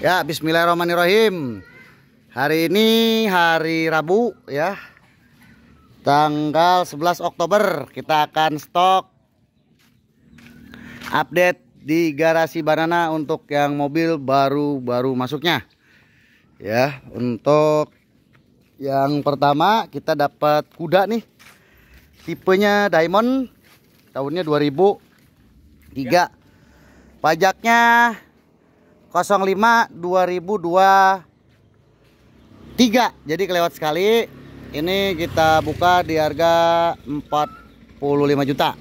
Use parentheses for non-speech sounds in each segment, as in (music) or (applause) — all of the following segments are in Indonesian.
Ya, bismillahirrahmanirrahim. Hari ini hari Rabu ya. Tanggal 11 Oktober kita akan stok update di garasi banana untuk yang mobil baru-baru masuknya. Ya, untuk yang pertama kita dapat kuda nih. Tipenya Diamond tahunnya 2003. Ya. Pajaknya 05 2023 jadi kelewat sekali ini kita buka di harga 45 juta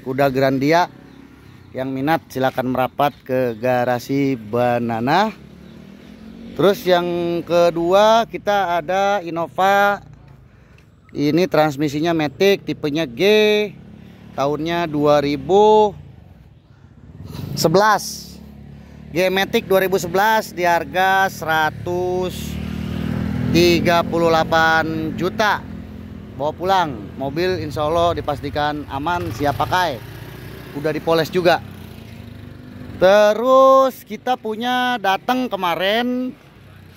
kuda Grandia yang minat silahkan merapat ke garasi banana terus yang kedua kita ada Innova ini transmisinya Matic tipenya G tahunnya 2011 Geomatic 2011 di harga 138 juta bawa pulang mobil insya Allah dipastikan aman siap pakai udah dipoles juga terus kita punya datang kemarin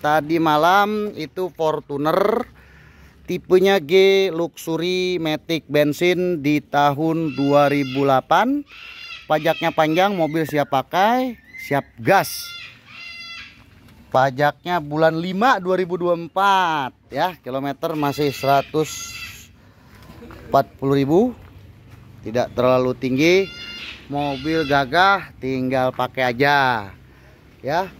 tadi malam itu Fortuner tipenya G Luxury Matic bensin di tahun 2008 pajaknya panjang mobil siap pakai siap gas pajaknya bulan 5 2024 ya kilometer masih 140.000 tidak terlalu tinggi mobil gagah tinggal pakai aja ya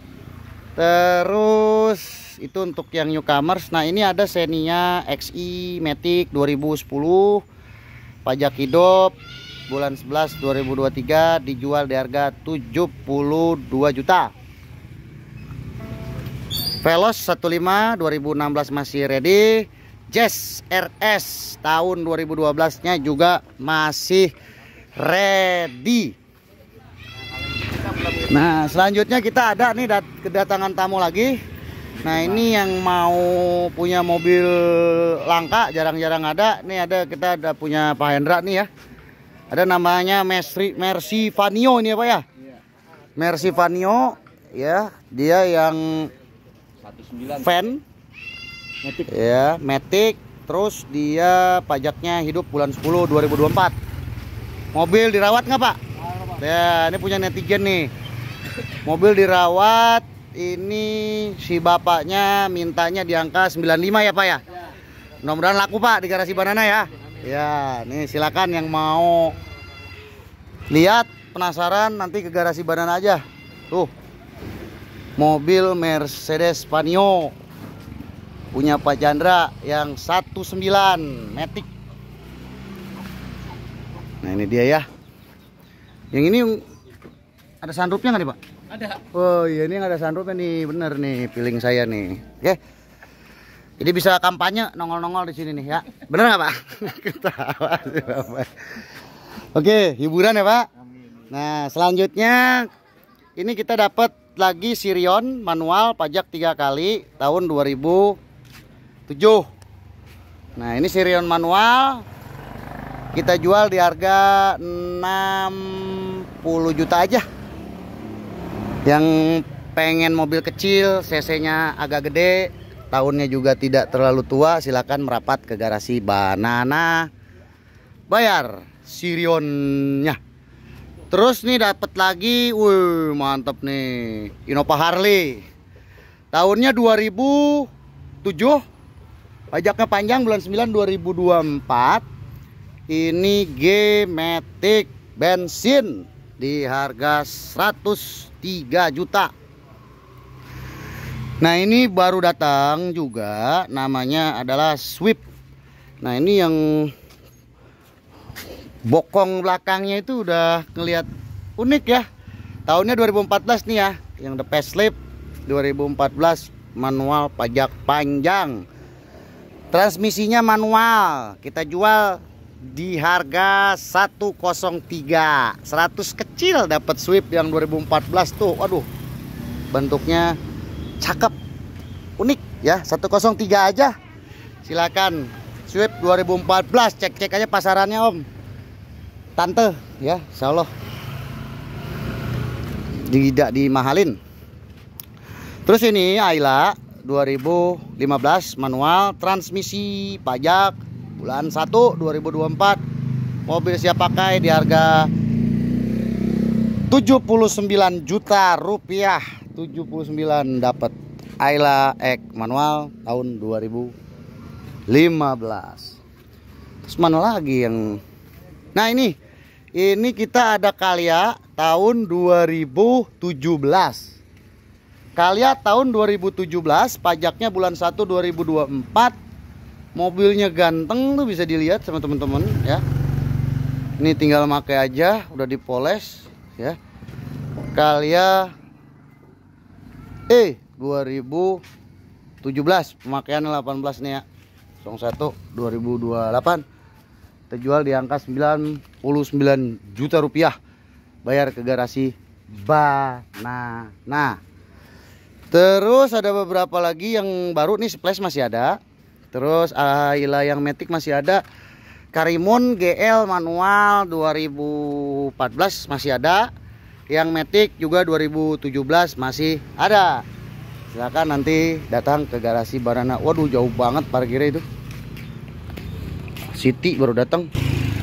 terus itu untuk yang newcomers nah ini ada Xenia XI Matic 2010 pajak hidup bulan 11 2023 dijual di harga 72 juta. Velos 15 2016 masih ready. Jazz RS tahun 2012-nya juga masih ready. Nah, selanjutnya kita ada nih kedatangan tamu lagi. Nah, ini yang mau punya mobil langka jarang-jarang ada. Nih ada kita ada punya Pak Hendra nih ya. Ada namanya Mesri Mercy Vanio ini apa ya? Iya. Mercy Vanio ya, dia yang 19. fan. Ya, Matic. Terus dia pajaknya hidup bulan 10 2024. Mobil dirawat nggak Pak? Ya, ini punya netizen nih. Mobil dirawat, ini si bapaknya mintanya di angka 95 ya Pak ya? Iya. Mudah-mudahan laku Pak di garasi banana ya. Ya, nih silakan yang mau lihat penasaran nanti ke garasi badan aja. Tuh. Mobil Mercedes Panio punya Pak Chandra yang 19 Matic. Nah, ini dia ya. Yang ini ada sunroofnya nggak nih, Pak? Ada. Oh, iya ini yang ada sunroofnya nih, bener nih feeling saya nih. Oke. Okay. Jadi bisa kampanye nongol-nongol di sini nih ya. benar nggak Pak? (laughs) Oke, hiburan ya Pak. Nah, selanjutnya ini kita dapat lagi Sirion manual pajak tiga kali tahun 2007. Nah, ini Sirion manual kita jual di harga 60 juta aja. Yang pengen mobil kecil, CC-nya agak gede, tahunnya juga tidak terlalu tua silakan merapat ke garasi banana bayar sirionnya terus nih dapat lagi wuh mantep nih Innova Harley tahunnya 2007 pajaknya panjang bulan 9 2024 ini G Matic bensin di harga 103 juta Nah ini baru datang juga namanya adalah sweep. Nah ini yang bokong belakangnya itu udah ngeliat unik ya. Tahunnya 2014 nih ya, yang the Slip 2014 manual pajak panjang. Transmisinya manual, kita jual di harga 103 100 kecil dapat sweep yang 2014 tuh. Waduh. Bentuknya cakep unik ya 103 aja silakan Swift 2014 cek-cek aja pasarannya om tante ya insya Allah tidak dimahalin terus ini Ayla 2015 manual transmisi pajak bulan 1 2024 mobil siap pakai di harga 79 juta rupiah 79 dapat Ayla X manual tahun 2015 terus mana lagi yang nah ini ini kita ada Kalia tahun 2017 Kalia tahun 2017 pajaknya bulan 1 2024 mobilnya ganteng tuh bisa dilihat sama teman-teman ya ini tinggal pakai aja udah dipoles ya Kalia E eh, 2017 pemakaian 18 nih ya 01 2028 terjual di angka 99 juta rupiah bayar ke garasi banana terus ada beberapa lagi yang baru nih splash masih ada terus Aila yang metik masih ada Karimun GL manual 2014 masih ada yang Matic juga 2017 masih ada silahkan nanti datang ke garasi Barana waduh jauh banget parkirnya itu City baru datang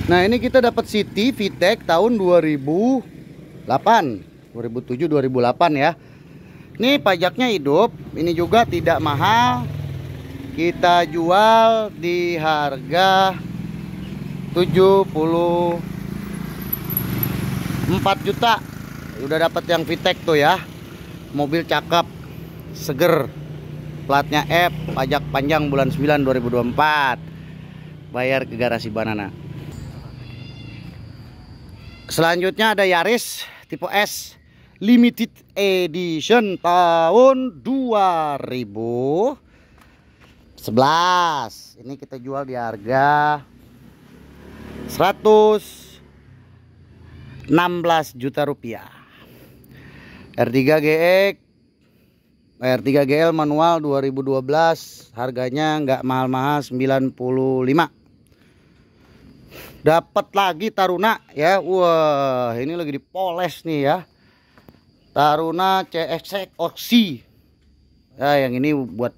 nah ini kita dapat City VTEC tahun 2008 2007 2008 ya ini pajaknya hidup ini juga tidak mahal kita jual di harga 74 juta udah dapat yang Vitek tuh ya mobil cakep seger platnya F pajak panjang bulan 9 2024 bayar ke garasi banana selanjutnya ada Yaris tipe S limited edition tahun 2011 ini kita jual di harga 116 juta rupiah R3 GX R3 GL manual 2012 harganya nggak mahal-mahal 95 dapat lagi Taruna ya wah ini lagi dipoles nih ya Taruna CX Oxy ya yang ini buat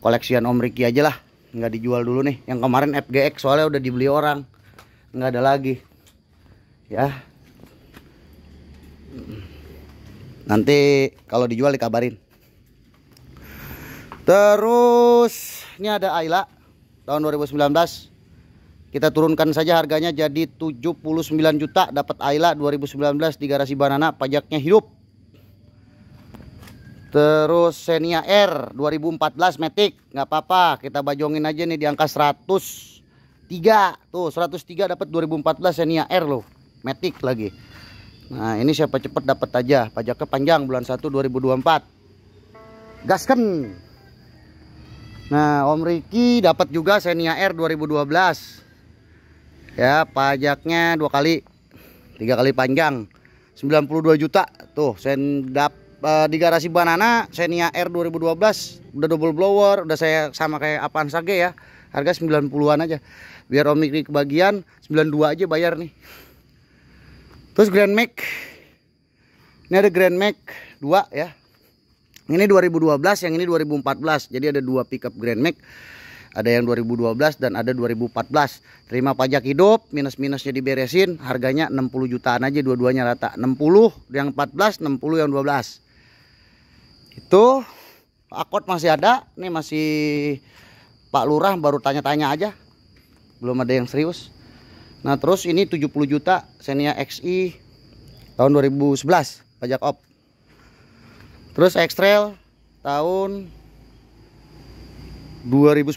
koleksian Om Riki aja lah nggak dijual dulu nih yang kemarin FGX soalnya udah dibeli orang nggak ada lagi ya Nanti kalau dijual dikabarin. Terus ini ada Ayla tahun 2019. Kita turunkan saja harganya jadi 79 juta dapat Ayla 2019 di garasi banana pajaknya hidup. Terus Xenia R 2014 Matic nggak apa-apa kita bajongin aja nih di angka 103 tuh 103 dapat 2014 Xenia R loh Matic lagi Nah ini siapa cepet dapat aja pajaknya panjang bulan 1 2024 gaskan Nah Om Riki dapat juga Xenia R 2012 ya pajaknya dua kali tiga kali panjang 92 juta tuh sen uh, di garasi banana Xenia R 2012 udah double blower udah saya sama kayak apaan sage ya harga 90-an aja biar Om Riki kebagian 92 aja bayar nih terus Grand Max ini ada Grand Max 2 ya ini 2012 yang ini 2014 jadi ada dua pickup Grand Max ada yang 2012 dan ada 2014 terima pajak hidup minus-minusnya diberesin harganya 60 jutaan aja dua-duanya rata 60 yang 14 60 yang 12 itu akot masih ada nih masih Pak Lurah baru tanya-tanya aja belum ada yang serius Nah terus ini 70 juta Xenia XI tahun 2011 pajak op. Terus X-Trail tahun 2010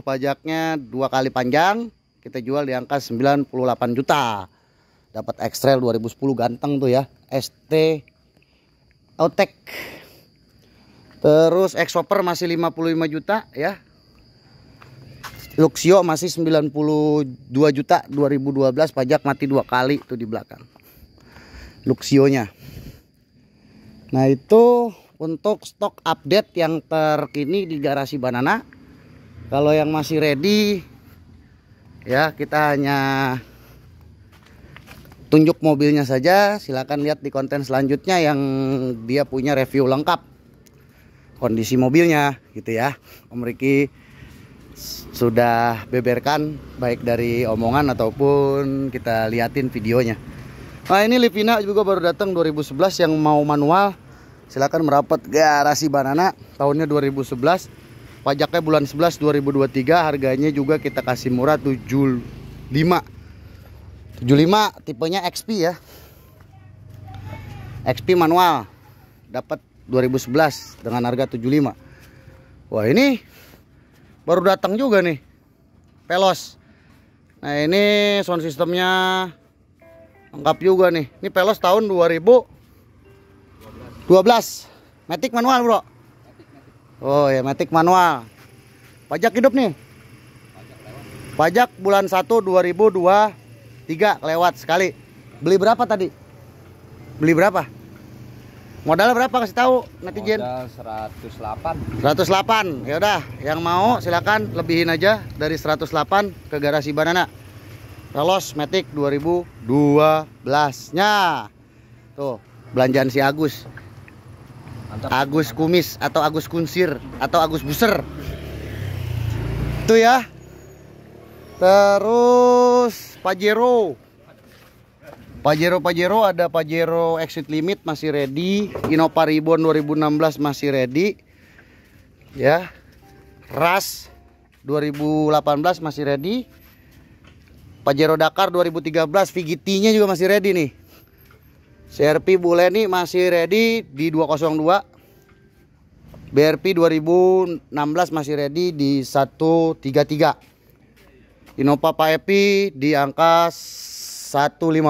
pajaknya dua kali panjang kita jual di angka 98 juta. Dapat X-Trail 2010 ganteng tuh ya. ST Autek. Terus X-Hopper masih 55 juta ya Luxio masih 92 juta 2012 pajak mati dua kali itu di belakang Luxionya nah itu untuk stok update yang terkini di garasi banana kalau yang masih ready ya kita hanya tunjuk mobilnya saja silahkan lihat di konten selanjutnya yang dia punya review lengkap kondisi mobilnya gitu ya Om Riki sudah beberkan baik dari omongan ataupun kita liatin videonya. Nah ini Lipina juga baru datang 2011 yang mau manual silakan merapat garasi banana tahunnya 2011 pajaknya bulan 11 2023 harganya juga kita kasih murah 75 75 tipenya XP ya XP manual dapat 2011 dengan harga 75 wah ini baru datang juga nih pelos nah ini sound systemnya lengkap juga nih ini pelos tahun 2012 matic manual bro oh ya matic manual pajak hidup nih pajak, pajak bulan 1 2023 lewat sekali beli berapa tadi beli berapa modal berapa kasih tahu netizen? Modal 108. 108. Ya udah, yang mau silakan lebihin aja dari 108 ke garasi Banana. Relos Matic 2012-nya. Tuh, belanjaan si Agus. Mantap. Agus Kumis atau Agus Kunsir atau Agus Buser. tuh ya. Terus Pajero Pajero Pajero ada Pajero Exit Limit masih ready, Innova Ribbon 2016 masih ready. Ya. Ras 2018 masih ready. Pajero Dakar 2013 vgt juga masih ready nih. CRP Bule nih masih ready di 202. BRP 2016 masih ready di 133. Innova Epi di angka 150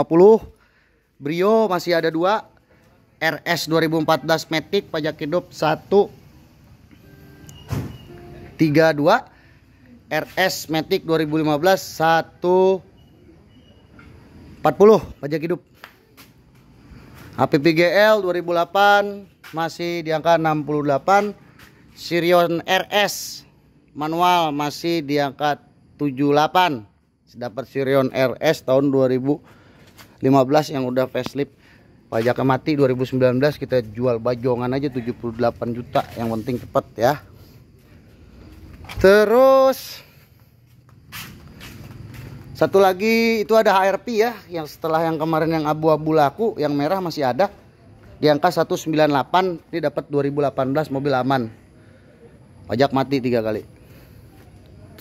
Brio masih ada dua RS 2014 Matic pajak hidup 1 32 RS Matic 2015 1 40 pajak hidup HPPGL 2008 masih di angka 68 Sirion RS manual masih di angka 78 dapat Sirion RS tahun 2015 yang udah facelift pajak mati 2019 kita jual bajongan aja 78 juta yang penting cepet ya terus satu lagi itu ada HRP ya yang setelah yang kemarin yang abu-abu laku yang merah masih ada di angka 198 ini dapat 2018 mobil aman pajak mati tiga kali 198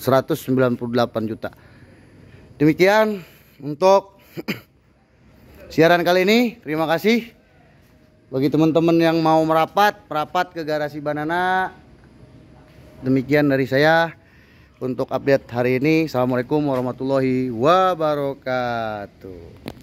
juta demikian untuk (clears throat) siaran kali ini terima kasih bagi teman-teman yang mau merapat merapat ke garasi banana demikian dari saya untuk update hari ini assalamualaikum warahmatullahi wabarakatuh